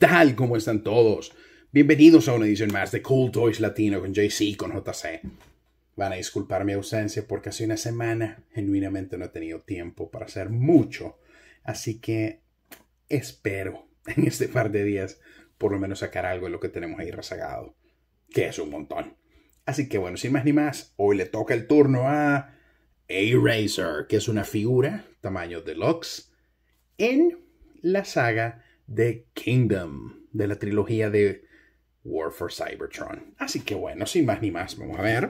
tal? como están todos? Bienvenidos a una edición más de Cool Toys Latino con JC con JC. Van a disculpar mi ausencia porque hace una semana genuinamente no he tenido tiempo para hacer mucho. Así que espero en este par de días por lo menos sacar algo de lo que tenemos ahí rezagado, que es un montón. Así que bueno, sin más ni más, hoy le toca el turno a Eraser, que es una figura tamaño deluxe en la saga The Kingdom, de la trilogía de War for Cybertron. Así que bueno, sin más ni más, vamos a ver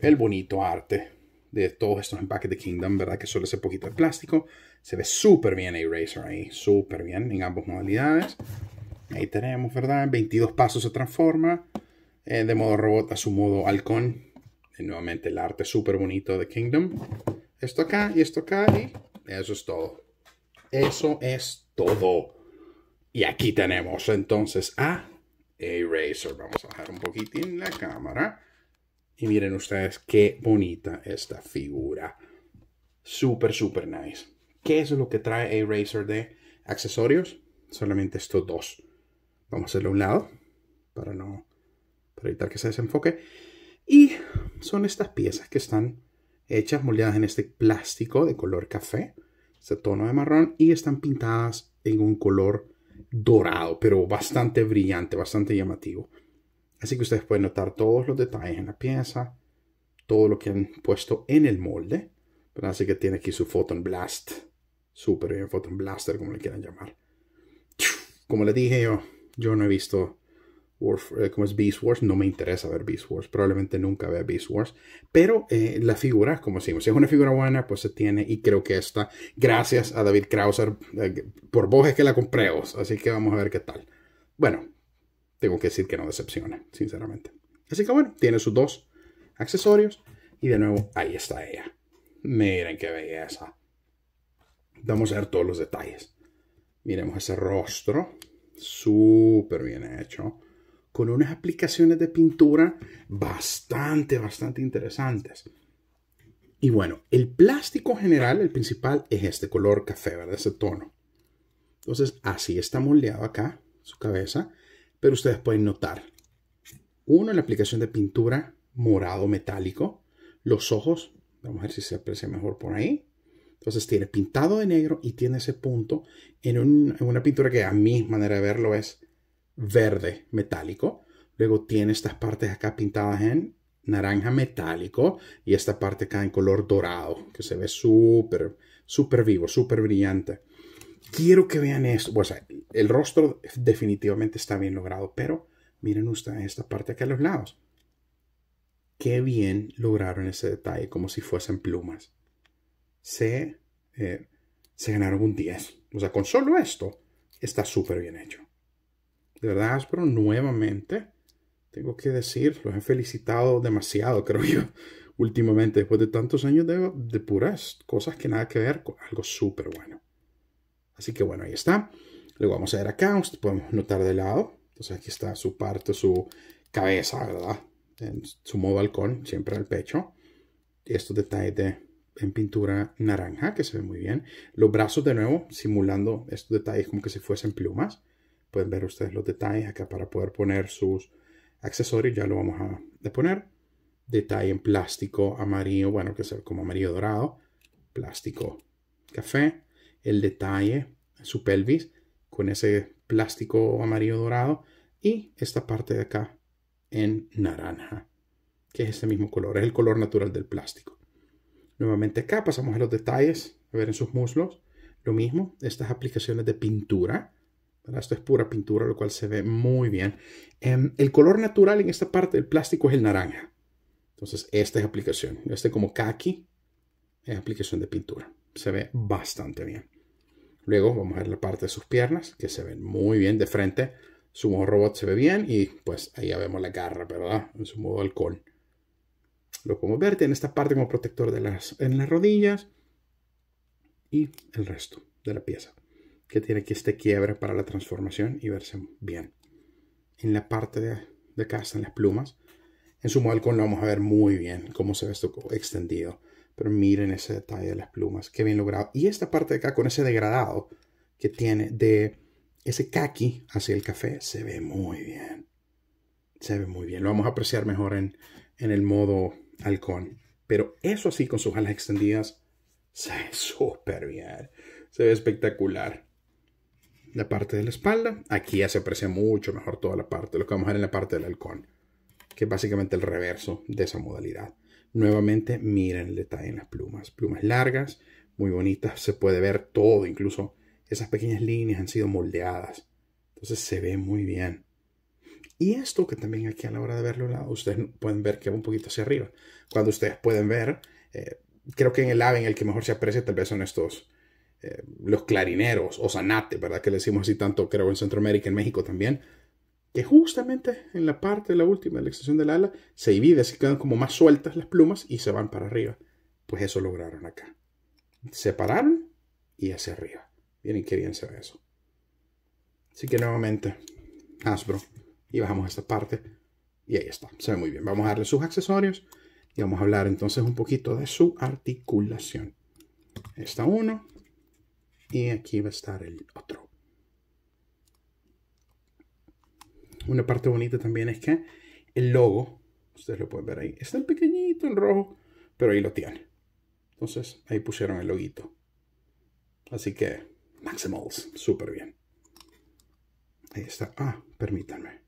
el bonito arte de todos estos empaques de Kingdom, ¿verdad? Que suele ser poquito de plástico. Se ve súper bien Eraser ahí, súper bien en ambas modalidades. Ahí tenemos, ¿verdad? 22 pasos se transforma eh, de modo robot a su modo halcón. nuevamente el arte súper bonito de Kingdom. Esto acá y esto acá y eso es todo. Eso es todo. Y aquí tenemos entonces a Eraser. Vamos a bajar un poquitín la cámara. Y miren ustedes qué bonita esta figura. Súper, súper nice. ¿Qué es lo que trae Eraser de accesorios? Solamente estos dos. Vamos a hacerlo a un lado para no evitar que se desenfoque. Y son estas piezas que están hechas, moldeadas en este plástico de color café, este tono de marrón, y están pintadas en un color dorado, pero bastante brillante, bastante llamativo. Así que ustedes pueden notar todos los detalles en la pieza, todo lo que han puesto en el molde. así que tiene aquí su Photon Blast, super bien Photon Blaster, como le quieran llamar. Como les dije yo, yo no he visto eh, como es Beast Wars, no me interesa ver Beast Wars, probablemente nunca vea Beast Wars, pero eh, la figura, como decimos, si es una figura buena, pues se tiene y creo que esta, gracias a David Krauser, eh, por vos es que la compré, así que vamos a ver qué tal. Bueno, tengo que decir que no decepciona, sinceramente. Así que bueno, tiene sus dos accesorios y de nuevo ahí está ella. Miren qué belleza. Vamos a ver todos los detalles. Miremos ese rostro, súper bien hecho con unas aplicaciones de pintura bastante, bastante interesantes. Y bueno, el plástico general, el principal, es este color café, ¿verdad? Ese tono. Entonces, así está moldeado acá su cabeza, pero ustedes pueden notar. Uno, la aplicación de pintura morado metálico. Los ojos, vamos a ver si se aprecia mejor por ahí. Entonces tiene pintado de negro y tiene ese punto en, en una pintura que a mi manera de verlo es verde metálico. Luego tiene estas partes acá pintadas en naranja metálico y esta parte acá en color dorado, que se ve súper, súper vivo, súper brillante. Quiero que vean esto. o sea, el rostro definitivamente está bien logrado, pero miren ustedes esta parte acá a los lados. Qué bien lograron ese detalle, como si fuesen plumas. Se, eh, se ganaron un 10. O sea, con solo esto está súper bien hecho de verdad pero nuevamente, tengo que decir, los he felicitado demasiado, creo yo, últimamente, después de tantos años de, puras cosas que nada que ver con algo súper bueno. Así que bueno, ahí está. Luego vamos a ver acá, podemos notar de lado. Entonces aquí está su parte, su cabeza, ¿verdad? En su modo balcón siempre al pecho. Y Estos detalles en pintura naranja, que se ve muy bien. Los brazos de nuevo, simulando estos detalles como que si fuesen plumas. Pueden ver ustedes los detalles acá para poder poner sus accesorios. Ya lo vamos a poner. Detalle en plástico amarillo, bueno, que sea como amarillo dorado. Plástico café. El detalle en su pelvis con ese plástico amarillo dorado. Y esta parte de acá en naranja, que es ese mismo color. Es el color natural del plástico. Nuevamente acá pasamos a los detalles. A ver en sus muslos. Lo mismo, estas aplicaciones de pintura esto es pura pintura, lo cual se ve muy bien. Em, el color natural en esta parte del plástico es el naranja. Entonces, esta es aplicación. Este como kaki es aplicación de pintura. Se ve bastante bien. Luego vamos a ver la parte de sus piernas, que se ven muy bien de frente. Su modo robot se ve bien y pues ahí ya vemos la garra, ¿verdad? En su modo alcohol. Lo como verde en esta parte como protector de las, en las rodillas y el resto de la pieza que tiene que este quiebre para la transformación y verse bien. En la parte de, de acá están las plumas. En su modo halcón lo vamos a ver muy bien cómo se ve esto extendido. Pero miren ese detalle de las plumas, qué bien logrado. Y esta parte de acá con ese degradado que tiene de ese kaki hacia el café se ve muy bien. Se ve muy bien. Lo vamos a apreciar mejor en, en el modo halcón. Pero eso así con sus alas extendidas se ve súper bien. Se ve espectacular la parte de la espalda. Aquí ya se aprecia mucho mejor toda la parte, lo que vamos a ver en la parte del halcón, que es básicamente el reverso de esa modalidad. Nuevamente, miren el detalle en las plumas. Plumas largas, muy bonitas, se puede ver todo, incluso esas pequeñas líneas han sido moldeadas. Entonces se ve muy bien. Y esto que también aquí a la hora de verlo, ustedes pueden ver que va un poquito hacia arriba. Cuando ustedes pueden ver, eh, creo que en el ave en el que mejor se aprecia tal vez son estos, eh, los clarineros o zanate, ¿verdad? Que le decimos así tanto, creo, en Centroamérica, en México también, que justamente en la parte de la última, la extensión del ala, se divide, así quedan como más sueltas las plumas y se van para arriba. Pues eso lograron acá. Separaron y hacia arriba. Miren qué bien se ve eso. Así que nuevamente, asbro y bajamos a esta parte. Y ahí está, se ve muy bien. Vamos a darle sus accesorios y vamos a hablar entonces un poquito de su articulación. está uno y aquí va a estar el otro. Una parte bonita también es que el logo, ustedes lo pueden ver ahí, está el pequeñito en rojo, pero ahí lo tiene. Entonces ahí pusieron el loguito. Así que Maximals, súper bien. Ahí está. Ah, permítanme.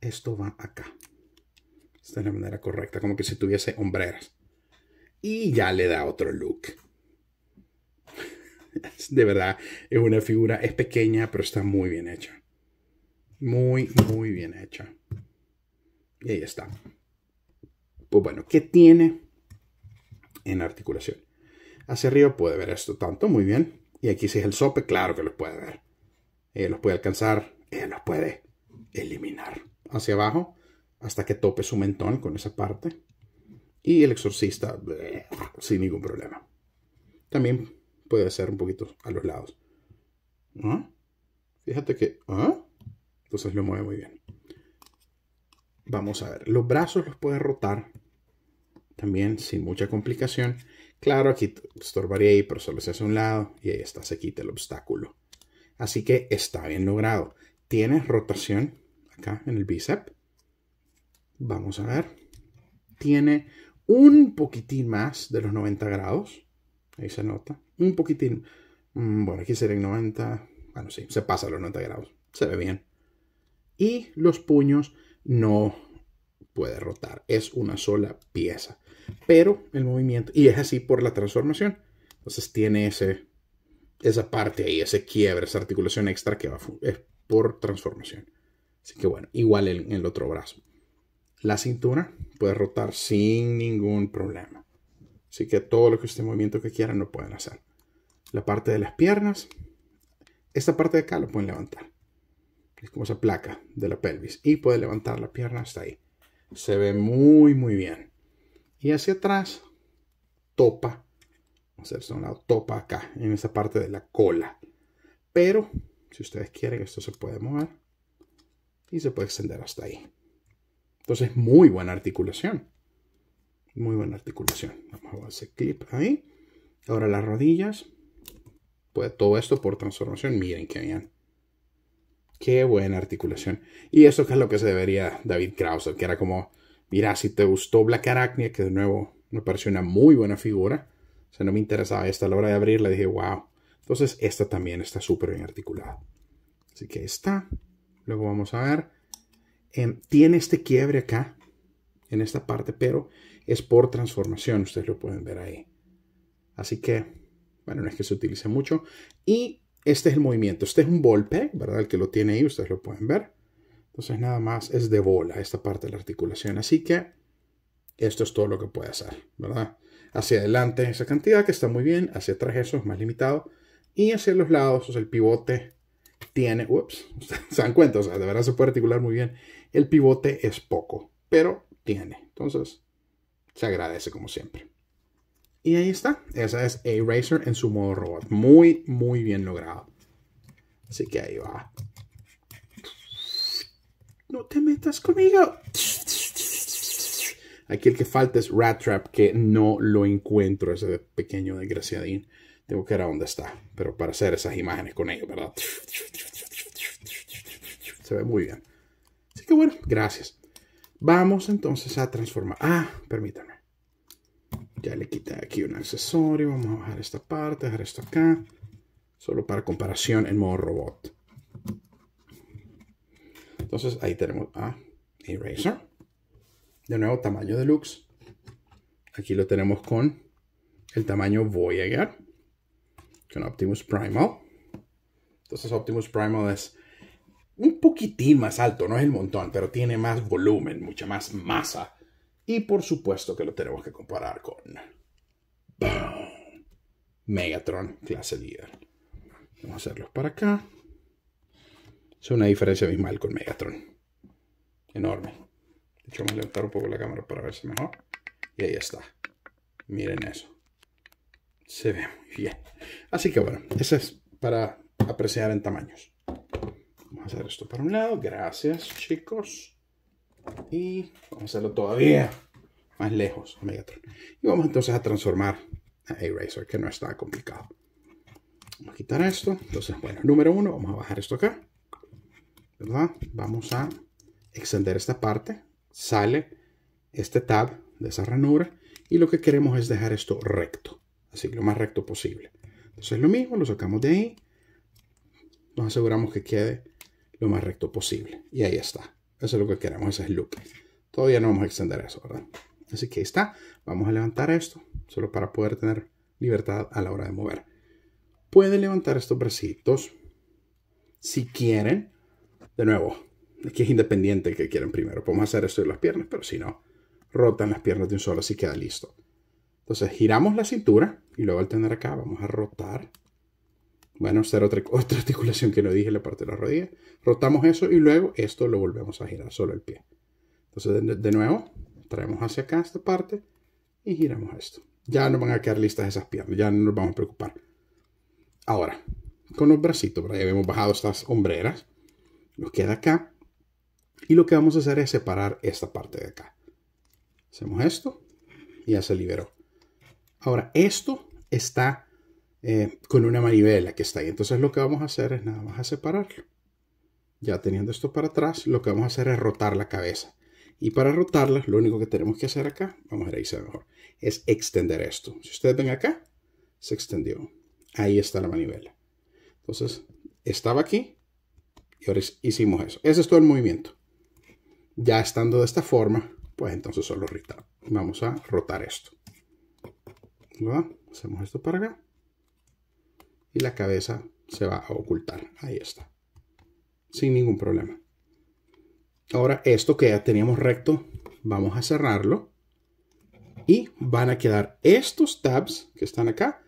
Esto va acá. Está de la manera correcta, como que si tuviese hombreras. Y ya le da otro look. de verdad, es una figura, es pequeña, pero está muy bien hecha. Muy, muy bien hecha. Y ahí está. Pues bueno, ¿qué tiene en articulación? Hacia arriba puede ver esto tanto, muy bien. Y aquí si es el sope, claro que los puede ver. Ella los puede alcanzar, ella los puede eliminar. Hacia abajo, hasta que tope su mentón con esa parte. Y el exorcista, sin ningún problema. También puede ser un poquito a los lados. ¿Ah? Fíjate que... ¿ah? Entonces lo mueve muy bien. Vamos a ver. Los brazos los puede rotar también sin mucha complicación. Claro, aquí estorbaría ahí, pero solo se hace a un lado y ahí está, se quita el obstáculo. Así que está bien logrado. Tienes rotación acá en el bíceps. Vamos a ver. Tiene un poquitín más de los 90 grados. Ahí se nota. Un poquitín. Mm, bueno, aquí en 90. Bueno, sí, se pasa los 90 grados. Se ve bien. Y los puños no puede rotar. Es una sola pieza. Pero el movimiento... Y es así por la transformación. Entonces tiene ese, esa parte ahí, ese quiebre, esa articulación extra que va, es por transformación. Así que bueno, igual en el otro brazo. La cintura puede rotar sin ningún problema. Así que todo lo que este movimiento que quieran lo pueden hacer. La parte de las piernas, esta parte de acá lo pueden levantar. Es como esa placa de la pelvis. Y puede levantar la pierna hasta ahí. Se ve muy, muy bien. Y hacia atrás, topa. Vamos a esto un lado, topa acá, en esa parte de la cola. Pero, si ustedes quieren, esto se puede mover. Y se puede extender hasta ahí. Entonces, muy buena articulación. Muy buena articulación. Vamos a hacer clip ahí. Ahora las rodillas. Pues todo esto por transformación. Miren que bien. Qué buena articulación. Y eso es lo que se debería David Krause, que era como, mira, si te gustó Black Arachnia, que de nuevo me pareció una muy buena figura. O sea, no me interesaba esta. A la hora de abrirla dije, wow. Entonces esta también está súper bien articulada. Así que está. Luego vamos a ver. Em, tiene este quiebre acá, en esta parte, pero es por transformación, ustedes lo pueden ver ahí. Así que, bueno, no es que se utilice mucho. Y este es el movimiento, este es un golpe. ¿verdad? El que lo tiene ahí, ustedes lo pueden ver. Entonces nada más es de bola esta parte de la articulación. Así que esto es todo lo que puede hacer, ¿verdad? Hacia adelante esa cantidad que está muy bien, hacia atrás eso es más limitado. Y hacia los lados, o sea, el pivote tiene, ups, se dan cuenta, o sea, de verdad se puede articular muy bien. El pivote es poco, pero tiene. Entonces, se agradece como siempre. Y ahí está. Esa es Eraser en su modo robot. Muy, muy bien logrado. Así que ahí va. No te metas conmigo. Aquí el que falta es Rat Trap, que no lo encuentro, ese pequeño desgraciadín. Tengo que ver a dónde está, pero para hacer esas imágenes con ellos, ¿verdad? Se ve muy bien. Así que bueno, gracias. Vamos entonces a transformar. Ah, permítame. Ya le quité aquí un accesorio. Vamos a bajar esta parte, dejar esto acá. Solo para comparación en modo robot. Entonces ahí tenemos a Eraser. De nuevo, tamaño deluxe. Aquí lo tenemos con el tamaño Voyager. Con Optimus Primal. Entonces Optimus Primal es un poquitín más alto, no es el montón, pero tiene más volumen, mucha más masa. Y por supuesto que lo tenemos que comparar con Megatron, clase líder. Vamos a hacerlos para acá. Es una diferencia abismal con Megatron. Enorme. De hecho, vamos a levantar un poco la cámara para verse mejor. Y ahí está. Miren eso. Se ve muy bien. Así que bueno, eso es para apreciar en tamaños. Vamos a hacer esto para un lado. Gracias, chicos. Y vamos a hacerlo todavía más lejos, Megatron. Y vamos entonces a transformar a Eraser, que no está complicado. Vamos a quitar esto. Entonces, bueno, número uno, vamos a bajar esto acá. ¿Verdad? Vamos a extender esta parte. Sale este tab de esa ranura. Y lo que queremos es dejar esto recto. Así, lo más recto posible. Entonces, lo mismo, lo sacamos de ahí. Nos aseguramos que quede lo más recto posible. Y ahí está. Eso es lo que queremos, ese es el loop. Todavía no vamos a extender eso, ¿verdad? Así que ahí está. Vamos a levantar esto, solo para poder tener libertad a la hora de mover. Pueden levantar estos bracitos si quieren. De nuevo, aquí es independiente que quieran primero. Podemos hacer esto de las piernas, pero si no, rotan las piernas de un solo, así queda listo. Entonces giramos la cintura y luego al tener acá vamos a rotar bueno, hacer otra, otra articulación que no dije la parte de la rodilla. Rotamos eso y luego esto lo volvemos a girar, solo el pie. Entonces, de, nuevo, traemos hacia acá esta parte y giramos esto. Ya no van a quedar listas esas piernas, ya no nos vamos a preocupar. Ahora, con los bracitos, ya hemos bajado estas hombreras, nos queda acá. Y lo que vamos a hacer es separar esta parte de acá. Hacemos esto y ya se liberó. Ahora, esto está eh, con una manivela que está ahí. Entonces lo que vamos a hacer es nada más a separarlo. Ya teniendo esto para atrás, lo que vamos a hacer es rotar la cabeza. Y para rotarla, lo único que tenemos que hacer acá, vamos a ver ahí se mejor, es extender esto. Si ustedes ven acá, se extendió. Ahí está la manivela. Entonces, estaba aquí y ahora hicimos eso. Ese es todo el movimiento. Ya estando de esta forma, pues entonces solo vamos a rotar esto. Hacemos esto para acá y la cabeza se va a ocultar. Ahí está. Sin ningún problema. Ahora esto que ya teníamos recto, vamos a cerrarlo. Y van a quedar estos tabs que están acá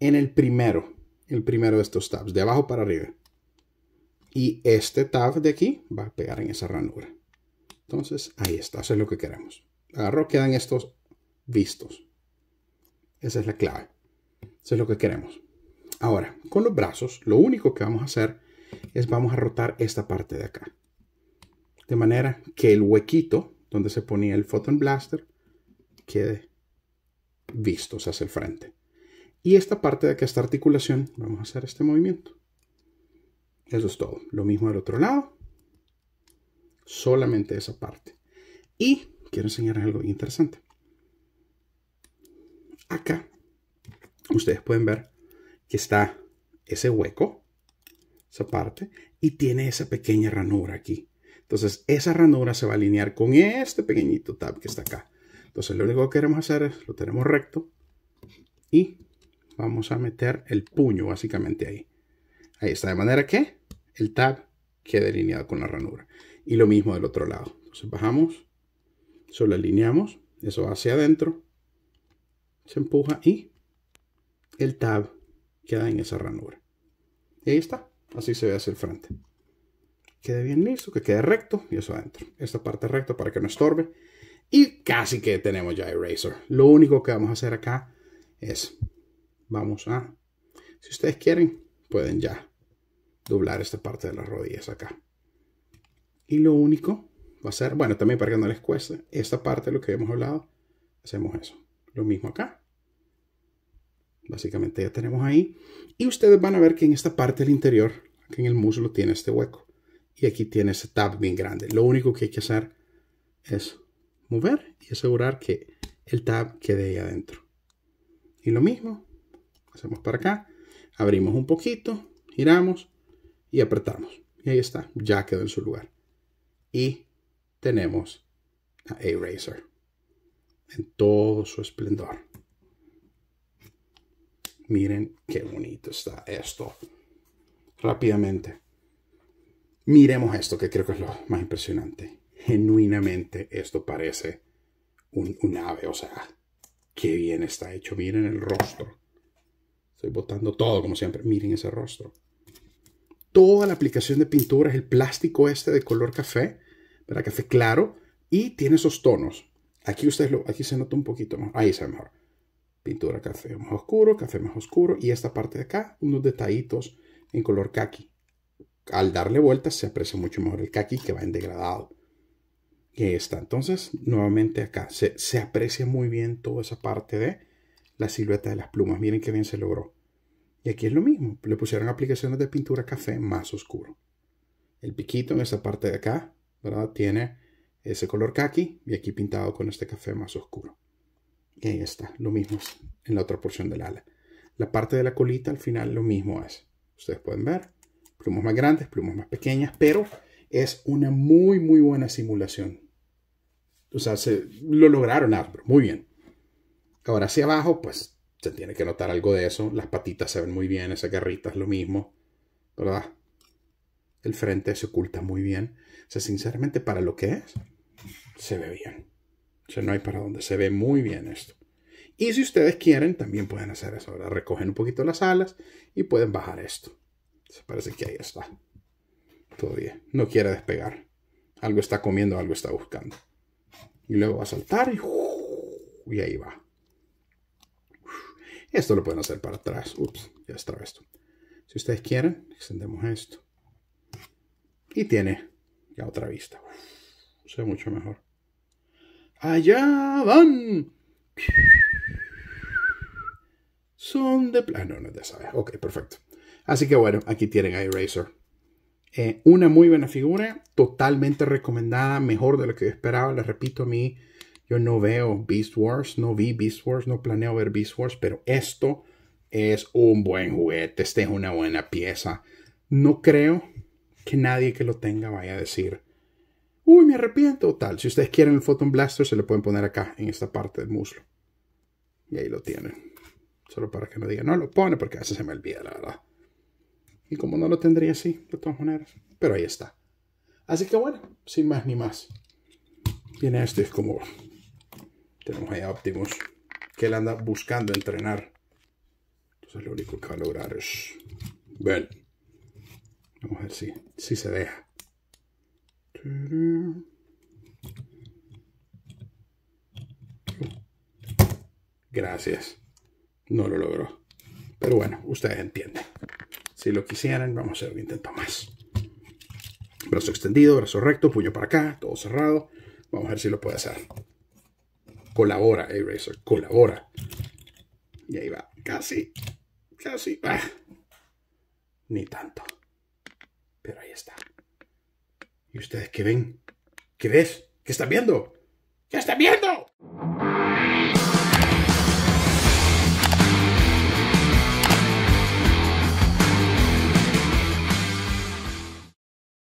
en el primero. El primero de estos tabs, de abajo para arriba. Y este tab de aquí va a pegar en esa ranura. Entonces, ahí está. Eso es lo que queremos. Agarro, quedan estos vistos. Esa es la clave. Eso es lo que queremos. Ahora, con los brazos, lo único que vamos a hacer es vamos a rotar esta parte de acá. De manera que el huequito donde se ponía el Photon Blaster quede visto, se hace el frente. Y esta parte de acá, esta articulación, vamos a hacer este movimiento. Eso es todo. Lo mismo del otro lado. Solamente esa parte. Y quiero enseñarles algo interesante. Acá, ustedes pueden ver que está ese hueco, esa parte, y tiene esa pequeña ranura aquí. Entonces, esa ranura se va a alinear con este pequeñito tab que está acá. Entonces, lo único que queremos hacer es, lo tenemos recto, y vamos a meter el puño básicamente ahí. Ahí está, de manera que el tab quede alineado con la ranura. Y lo mismo del otro lado. Entonces bajamos, solo alineamos, eso va hacia adentro, se empuja y el tab queda en esa ranura. Y ahí está, así se ve hacia el frente. Quede bien listo, que quede recto y eso adentro. Esta parte recta para que no estorbe. Y casi que tenemos ya Eraser. Lo único que vamos a hacer acá es, vamos a, si ustedes quieren, pueden ya doblar esta parte de las rodillas acá. Y lo único va a ser, bueno, también para que no les cueste, esta parte de lo que hemos hablado, hacemos eso. Lo mismo acá. Básicamente ya tenemos ahí. Y ustedes van a ver que en esta parte del interior, en el muslo, tiene este hueco. Y aquí tiene ese tab bien grande. Lo único que hay que hacer es mover y asegurar que el tab quede ahí adentro. Y lo mismo, hacemos para acá, abrimos un poquito, giramos y apretamos. Y ahí está, ya quedó en su lugar. Y tenemos a Eraser en todo su esplendor. Miren qué bonito está esto. Rápidamente. Miremos esto, que creo que es lo más impresionante. Genuinamente esto parece un, ave, o sea, qué bien está hecho. Miren el rostro. Estoy botando todo, como siempre. Miren ese rostro. Toda la aplicación de pintura es el plástico este de color café, ¿verdad? Café claro, y tiene esos tonos. Aquí, ustedes lo, aquí se nota un poquito más. Ahí se ve mejor pintura café más oscuro, café más oscuro, y esta parte de acá, unos detallitos en color khaki. Al darle vueltas se aprecia mucho mejor el khaki que va en degradado. Y está. Entonces, nuevamente acá se, se aprecia muy bien toda esa parte de la silueta de las plumas. Miren qué bien se logró. Y aquí es lo mismo. Le pusieron aplicaciones de pintura café más oscuro. El piquito en esta parte de acá, ¿verdad? Tiene ese color khaki y aquí pintado con este café más oscuro ahí está, lo mismo en la otra porción del ala. La parte de la colita al final lo mismo es. Ustedes pueden ver, plumas más grandes, plumas más pequeñas, pero es una muy, muy buena simulación. O sea, lo lograron ah, muy bien. Ahora hacia abajo, pues se tiene que notar algo de eso. Las patitas se ven muy bien, esa garrita es lo mismo, ¿verdad? El frente se oculta muy bien. O sea, sinceramente, para lo que es, se ve bien. O no hay para dónde. Se ve muy bien esto. Y si ustedes quieren, también pueden hacer eso. Ahora recogen un poquito las alas y pueden bajar esto. Se parece que ahí está. bien. no quiere despegar. Algo está comiendo, algo está buscando. Y luego va a saltar y, ahí va. Esto lo pueden hacer para atrás. Ups, ya está esto. Si ustedes quieren, extendemos esto. Y tiene ya otra vista. Se ve mucho mejor. Allá van. Son de plano, no te sabes. Ok, perfecto. Así que bueno, aquí tienen a Eraser. Eh, una muy buena figura, totalmente recomendada, mejor de lo que yo esperaba. Les repito a mí, yo no veo Beast Wars, no vi Beast Wars, no planeo ver Beast Wars, pero esto es un buen juguete, esta es una buena pieza. No creo que nadie que lo tenga vaya a decir, uy, me arrepiento, tal. Si ustedes quieren el Photon Blaster, se lo pueden poner acá, en esta parte del muslo. Y ahí lo tienen. Solo para que no digan, no lo pone, porque a veces se me olvida, la verdad. Y como no lo tendría así, de todas maneras. Pero ahí está. Así que bueno, sin más ni más. Tiene esto es como... Tenemos ahí a Optimus, que él anda buscando entrenar. Entonces lo único que va a lograr es... Ven. Vamos a ver si, si se deja. Gracias. No lo logró. Pero bueno, ustedes entienden. Si lo quisieran, vamos a hacer un intento más. Brazo extendido, brazo recto, puño para acá, todo cerrado. Vamos a ver si lo puede hacer. Colabora, Eraser, colabora. Y ahí va, casi, casi. Ah, ni tanto. Pero ahí está. ¿Y ustedes qué ven? ¿Qué ves? ¿Qué están viendo? ¿Qué están viendo?